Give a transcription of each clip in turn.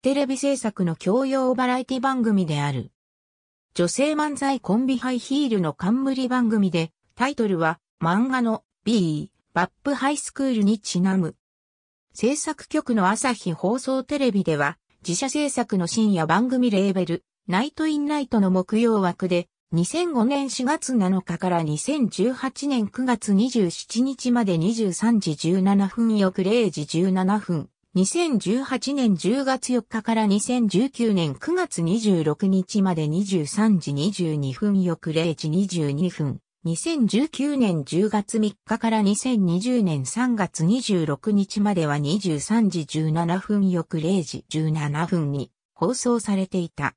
テレビ制作の教養バラエティ番組である。女性漫才コンビハイヒールの冠番組で、タイトルは漫画の B、バップハイスクールにちなむ。制作局の朝日放送テレビでは、自社制作の深夜番組レーベル、ナイトインナイトの木曜枠で、2005年4月7日から2018年9月27日まで23時17分翌0時17分。2018年10月4日から2019年9月26日まで23時22分翌0時22分。2019年10月3日から2020年3月26日までは23時17分翌0時17分に放送されていた。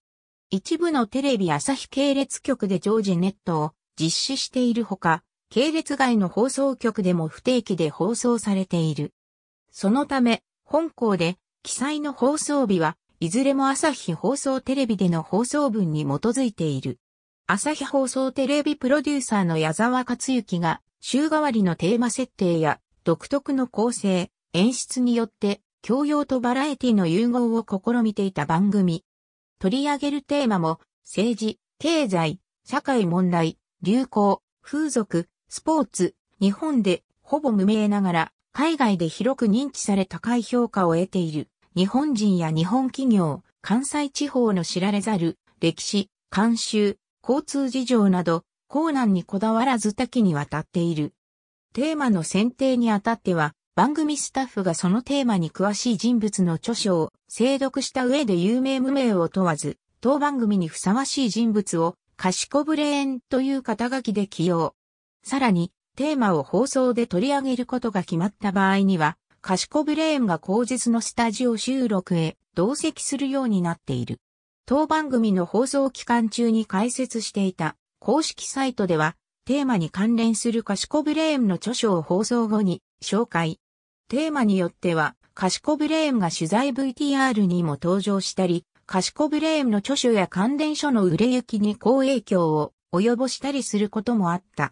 一部のテレビ朝日系列局で常時ネットを実施しているほか、系列外の放送局でも不定期で放送されている。そのため、本校で記載の放送日は、いずれも朝日放送テレビでの放送分に基づいている。朝日放送テレビプロデューサーの矢沢克行が、週替わりのテーマ設定や、独特の構成、演出によって、教養とバラエティの融合を試みていた番組。取り上げるテーマも、政治、経済、社会問題、流行、風俗、スポーツ、日本で、ほぼ無名ながら、海外で広く認知され高い評価を得ている日本人や日本企業、関西地方の知られざる歴史、慣習、交通事情など、高難にこだわらず多岐にわたっている。テーマの選定にあたっては、番組スタッフがそのテーマに詳しい人物の著書を精読した上で有名無名を問わず、当番組にふさわしい人物を、賢ブレーンという肩書きで起用。さらに、テーマを放送で取り上げることが決まった場合には、カシコブレーンが口日のスタジオ収録へ同席するようになっている。当番組の放送期間中に解説していた公式サイトでは、テーマに関連するカシコブレーンの著書を放送後に紹介。テーマによっては、カシコブレーンが取材 VTR にも登場したり、カシコブレーンの著書や関連書の売れ行きに好影響を及ぼしたりすることもあった。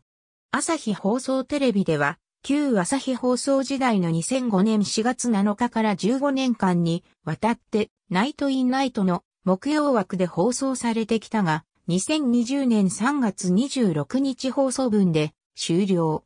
朝日放送テレビでは、旧朝日放送時代の2005年4月7日から15年間にわたって、ナイトインナイトの木曜枠で放送されてきたが、2020年3月26日放送分で終了。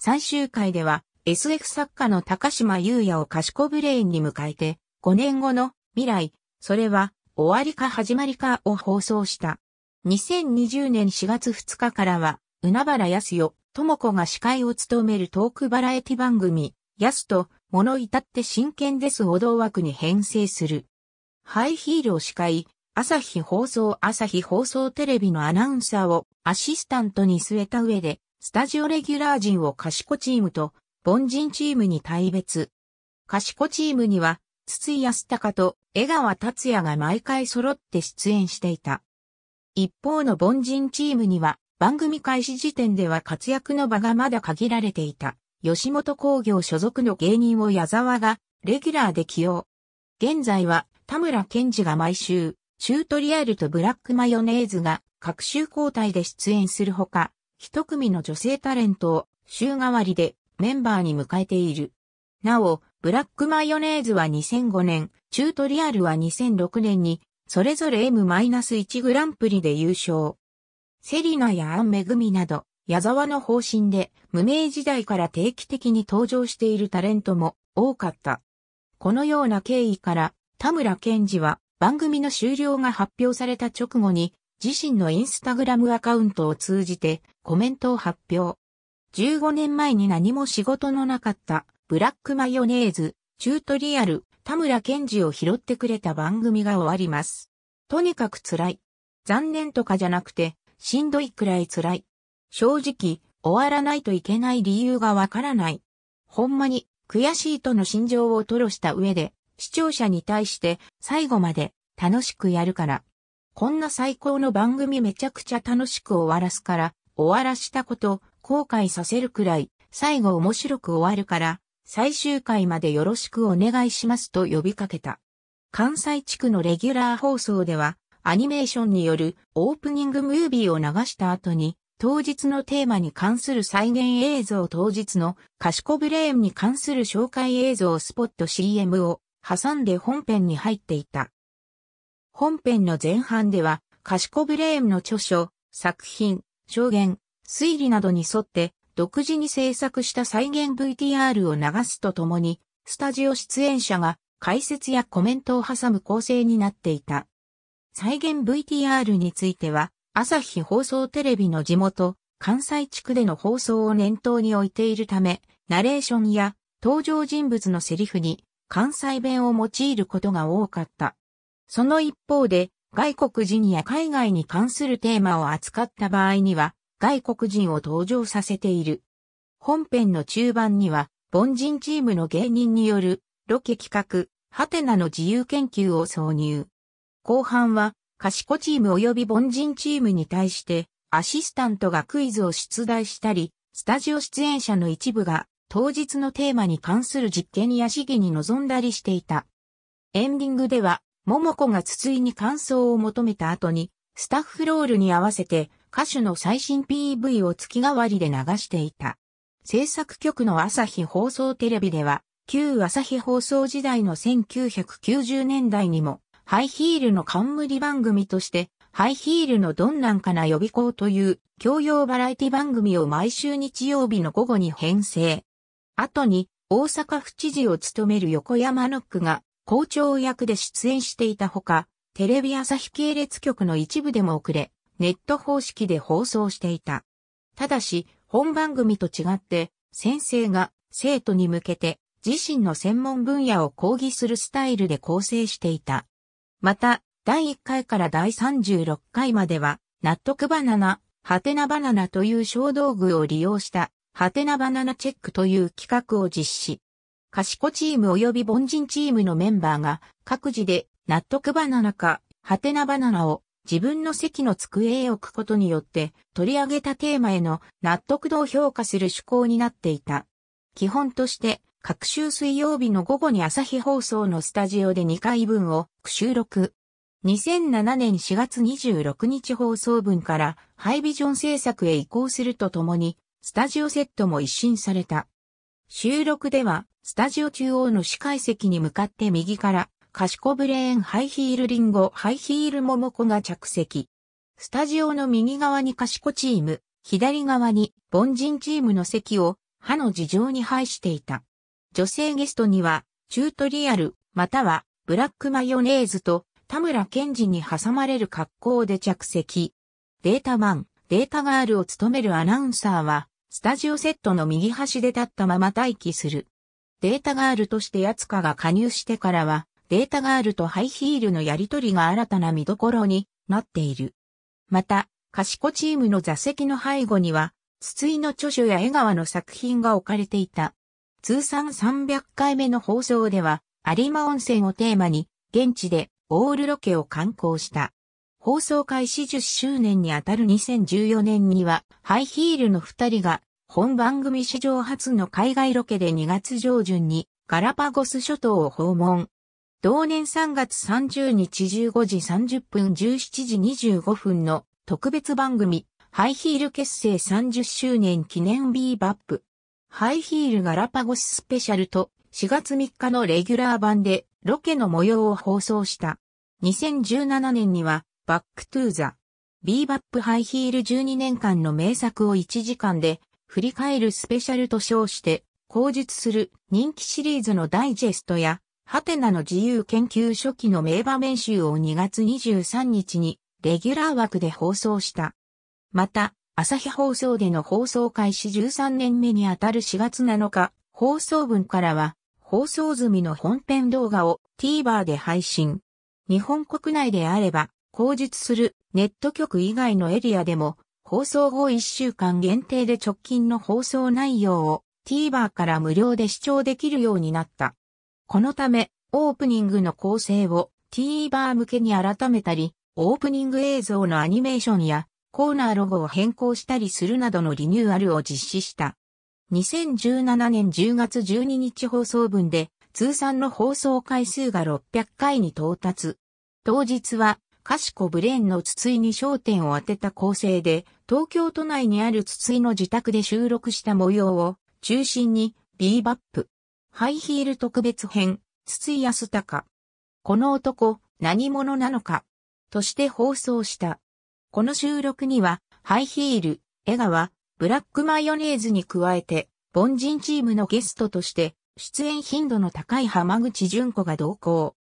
最終回では SF 作家の高島優也を賢ブレインに迎えて5年後の未来、それは終わりか始まりかを放送した。2020年4月2日からは、海原康代、智子が司会を務めるトークバラエティ番組、すと、物至って真剣です報道枠に編成する。ハイヒールを司会、朝日放送朝日放送テレビのアナウンサーをアシスタントに据えた上で、スタジオレギュラー陣を賢チームと凡人チームに対別。賢チームには、筒井康隆と江川達也が毎回揃って出演していた。一方の凡人チームには、番組開始時点では活躍の場がまだ限られていた、吉本工業所属の芸人を矢沢が、レギュラーで起用。現在は、田村健二が毎週、チュートリアルとブラックマヨネーズが、各週交代で出演するほか、一組の女性タレントを、週替わりで、メンバーに迎えている。なお、ブラックマヨネーズは2005年、チュートリアルは2006年に、それぞれ M-1 グランプリで優勝。セリナやアンメグミなど、矢沢の方針で無名時代から定期的に登場しているタレントも多かった。このような経緯から田村健二は番組の終了が発表された直後に自身のインスタグラムアカウントを通じてコメントを発表。15年前に何も仕事のなかったブラックマヨネーズ、チュートリアル、田村健二を拾ってくれた番組が終わります。とにかく辛い。残念とかじゃなくて、しんどいくらい辛い。正直、終わらないといけない理由がわからない。ほんまに、悔しいとの心情を吐露した上で、視聴者に対して最後まで楽しくやるから。こんな最高の番組めちゃくちゃ楽しく終わらすから、終わらしたこと後悔させるくらい、最後面白く終わるから、最終回までよろしくお願いしますと呼びかけた。関西地区のレギュラー放送では、アニメーションによるオープニングムービーを流した後に、当日のテーマに関する再現映像当日の賢ブレーンに関する紹介映像スポット CM を挟んで本編に入っていた。本編の前半では、賢ブレーンの著書、作品、証言、推理などに沿って独自に制作した再現 VTR を流すとともに、スタジオ出演者が解説やコメントを挟む構成になっていた。再現 VTR については、朝日放送テレビの地元、関西地区での放送を念頭に置いているため、ナレーションや登場人物のセリフに関西弁を用いることが多かった。その一方で、外国人や海外に関するテーマを扱った場合には、外国人を登場させている。本編の中盤には、凡人チームの芸人による、ロケ企画、ハテナの自由研究を挿入。後半は、賢チーム及び凡人チームに対して、アシスタントがクイズを出題したり、スタジオ出演者の一部が、当日のテーマに関する実験や試技に臨んだりしていた。エンディングでは、桃子が筒井に感想を求めた後に、スタッフロールに合わせて、歌手の最新 PV を月替わりで流していた。制作局の朝日放送テレビでは、旧朝日放送時代の1990年代にも、ハイヒールの冠番組として、ハイヒールのどんなんかな予備校という教養バラエティ番組を毎週日曜日の午後に編成。後に大阪府知事を務める横山ノックが校長役で出演していたほか、テレビ朝日系列局の一部でも遅れ、ネット方式で放送していた。ただし、本番組と違って、先生が生徒に向けて自身の専門分野を講義するスタイルで構成していた。また、第1回から第36回までは、納得バナナ、ハテナバナナという小道具を利用した、ハテナバナナチェックという企画を実施。賢チーム及び凡人チームのメンバーが各自で納得バナナか、ハテナバナナを自分の席の机へ置くことによって取り上げたテーマへの納得度を評価する趣向になっていた。基本として各週水曜日の午後に朝日放送のスタジオで2回分を収録。2007年4月26日放送分からハイビジョン制作へ移行するとともに、スタジオセットも一新された。収録では、スタジオ中央の司会席に向かって右から、賢ブレーンハイヒールリンゴハイヒールモモコが着席。スタジオの右側に賢チーム、左側に凡人チームの席を、歯の事情に配していた。女性ゲストには、チュートリアル、または、ブラックマヨネーズと、田村健二に挟まれる格好で着席。データマン、データガールを務めるアナウンサーは、スタジオセットの右端で立ったまま待機する。データガールとしてヤツカが加入してからは、データガールとハイヒールのやりとりが新たな見どころになっている。また、賢チームの座席の背後には、筒井の著書や江川の作品が置かれていた。通算300回目の放送では、有馬温泉をテーマに、現地でオールロケを観光した。放送開始10周年にあたる2014年には、ハイヒールの2人が、本番組史上初の海外ロケで2月上旬に、ガラパゴス諸島を訪問。同年3月30日15時30分17時25分の特別番組、ハイヒール結成30周年記念ビーバップハイヒールガラパゴススペシャルと4月3日のレギュラー版でロケの模様を放送した。2017年にはバックトゥーザ、ビーバップハイヒール12年間の名作を1時間で振り返るスペシャルと称して口述する人気シリーズのダイジェストやハテナの自由研究初期の名場面集を2月23日にレギュラー枠で放送した。また、朝日放送での放送開始13年目にあたる4月7日、放送分からは、放送済みの本編動画を TVer で配信。日本国内であれば、口述するネット局以外のエリアでも、放送後1週間限定で直近の放送内容を TVer から無料で視聴できるようになった。このため、オープニングの構成を TVer 向けに改めたり、オープニング映像のアニメーションやコーナーロゴを変更したりするなどのリニューアルを実施した。2017年10月12日放送分で通算の放送回数が600回に到達。当日は、カシコブレーンの筒井に焦点を当てた構成で、東京都内にある筒井の自宅で収録した模様を中心に、ビーバップ。ハイヒール特別編、筒井康隆。この男、何者なのか、として放送した。この収録には、ハイヒール、江川、ブラックマヨネーズに加えて、凡人チームのゲストとして、出演頻度の高い浜口純子が同行。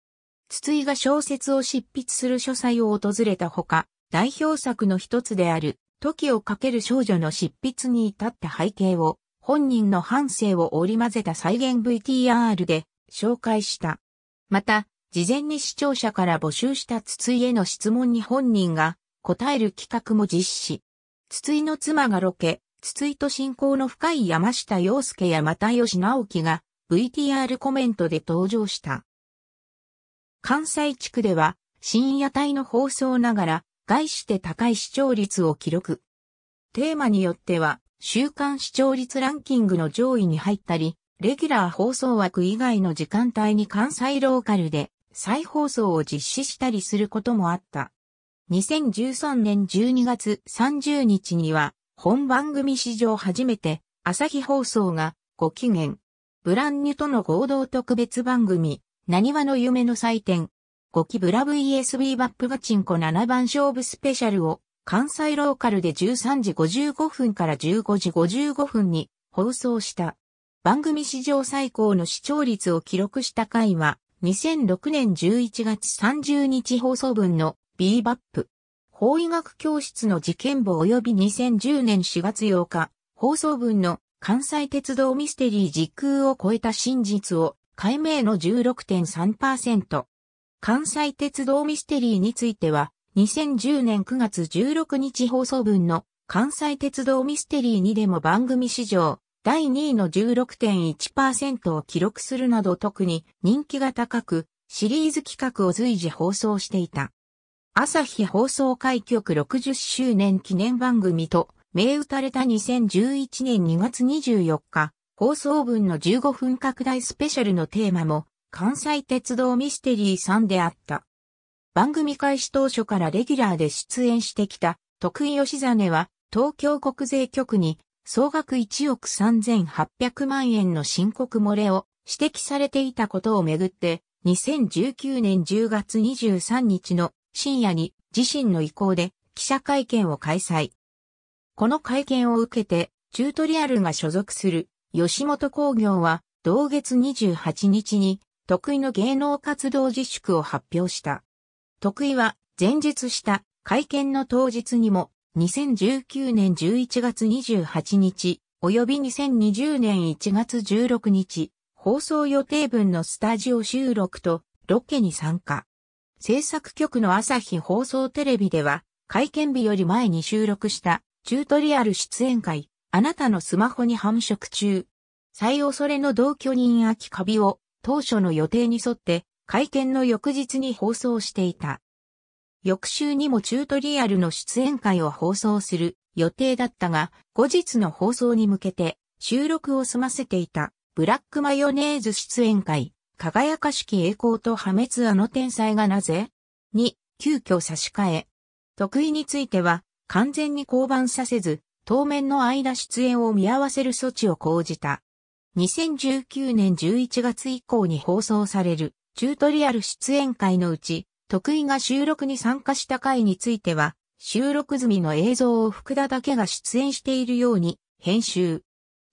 筒井が小説を執筆する書斎を訪れたほか、代表作の一つである、時をかける少女の執筆に至った背景を、本人の反省を織り交ぜた再現 VTR で紹介した。また、事前に視聴者から募集した筒井への質問に本人が答える企画も実施。筒井の妻がロケ、筒井と親交の深い山下洋介や又吉直樹が VTR コメントで登場した。関西地区では深夜帯の放送ながら外して高い視聴率を記録。テーマによっては週間視聴率ランキングの上位に入ったり、レギュラー放送枠以外の時間帯に関西ローカルで再放送を実施したりすることもあった。2013年12月30日には、本番組史上初めて、朝日放送が、ご期限、ブランニュとの合同特別番組、何話の夢の祭典、ゴキブラ VSB バップガチンコ7番勝負スペシャルを、関西ローカルで13時55分から15時55分に放送した。番組史上最高の視聴率を記録した回は、2006年11月30日放送分のビーバップ。法医学教室の事件簿及び2010年4月8日、放送分の関西鉄道ミステリー時空を超えた真実を解明の16.3%。関西鉄道ミステリーについては、2010年9月16日放送分の関西鉄道ミステリーにでも番組史上第2位の16.1%を記録するなど特に人気が高く、シリーズ企画を随時放送していた。朝日放送開局60周年記念番組と、銘打たれた2011年2月24日、放送分の15分拡大スペシャルのテーマも、関西鉄道ミステリーさんであった。番組開始当初からレギュラーで出演してきた、徳井義実は、東京国税局に、総額1億3800万円の申告漏れを指摘されていたことをめぐって、2019年10月23日の深夜に自身の意向で記者会見を開催。この会見を受けて、チュートリアルが所属する吉本工業は同月28日に得意の芸能活動自粛を発表した。得意は前日した会見の当日にも2019年11月28日及び2020年1月16日放送予定分のスタジオ収録とロケに参加。制作局の朝日放送テレビでは、会見日より前に収録したチュートリアル出演会、あなたのスマホに繁殖中。最恐れの同居人秋カビを当初の予定に沿って会見の翌日に放送していた。翌週にもチュートリアルの出演会を放送する予定だったが、後日の放送に向けて収録を済ませていたブラックマヨネーズ出演会、輝かしき栄光と破滅あの天才がなぜに、急遽差し替え。得意については、完全に降板させず、当面の間出演を見合わせる措置を講じた。2019年11月以降に放送される、チュートリアル出演会のうち、得意が収録に参加した回については、収録済みの映像を福田だけが出演しているように、編集。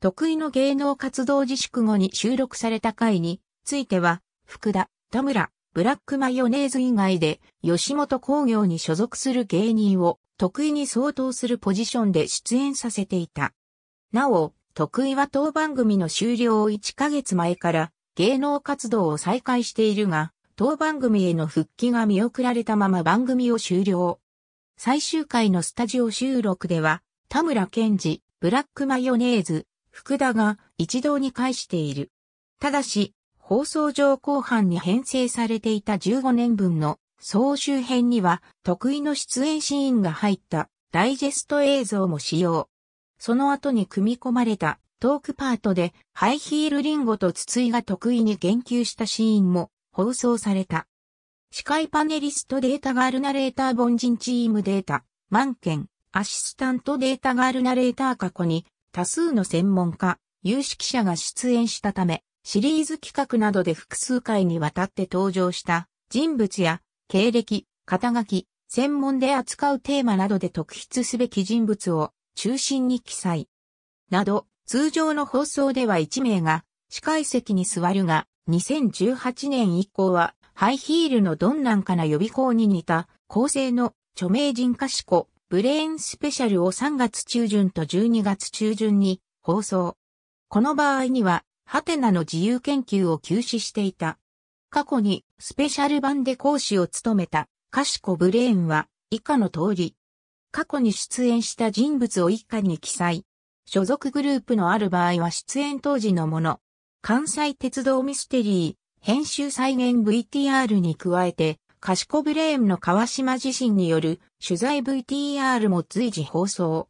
得意の芸能活動自粛後に収録された回に、ついては、福田、田村、ブラックマヨネーズ以外で、吉本工業に所属する芸人を、得意に相当するポジションで出演させていた。なお、得意は当番組の終了を1ヶ月前から芸能活動を再開しているが、当番組への復帰が見送られたまま番組を終了。最終回のスタジオ収録では、田村健二、ブラックマヨネーズ、福田が一堂に会している。ただし、放送上後半に編成されていた15年分の総集編には得意の出演シーンが入ったダイジェスト映像も使用。その後に組み込まれたトークパートでハイヒールリンゴと筒井が得意に言及したシーンも放送された。司会パネリストデータガールナレーター凡人チームデータ、万件、アシスタントデータガールナレーター過去に多数の専門家、有識者が出演したため、シリーズ企画などで複数回にわたって登場した人物や経歴、肩書き、専門で扱うテーマなどで特筆すべき人物を中心に記載。など、通常の放送では1名が司会席に座るが、2018年以降はハイヒールのどんなんかな予備校に似た構成の著名人歌詞子ブレーンスペシャルを3月中旬と12月中旬に放送。この場合にはハテナの自由研究を休止していた。過去にスペシャル版で講師を務めたカシコ・ブレーンは以下の通り。過去に出演した人物を以下に記載。所属グループのある場合は出演当時のもの。関西鉄道ミステリー、編集再現 VTR に加えて、カシコ・ブレーンの川島自身による取材 VTR も随時放送。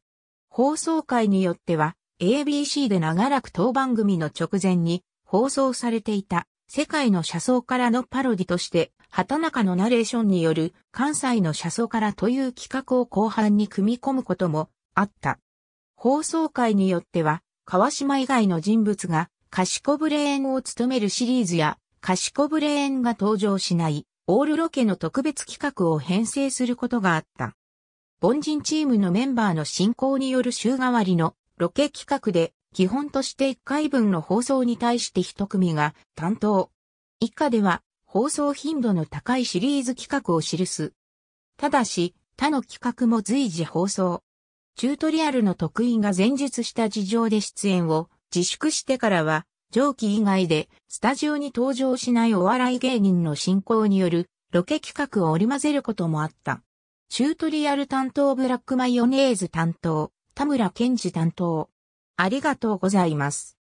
放送会によっては、ABC で長らく当番組の直前に放送されていた世界の車窓からのパロディとして、畑中のナレーションによる関西の車窓からという企画を後半に組み込むこともあった。放送会によっては、川島以外の人物が賢ブレーンを務めるシリーズや、賢ブレーンが登場しない、オールロケの特別企画を編成することがあった。凡人チームのメンバーの進行による週替わりのロケ企画で基本として1回分の放送に対して1組が担当。以下では放送頻度の高いシリーズ企画を記す。ただし、他の企画も随時放送。チュートリアルの得意が前述した事情で出演を自粛してからは、上記以外でスタジオに登場しないお笑い芸人の進行によるロケ企画を織り交ぜることもあった。チュートリアル担当ブラックマヨネーズ担当。田村健二担当。ありがとうございます。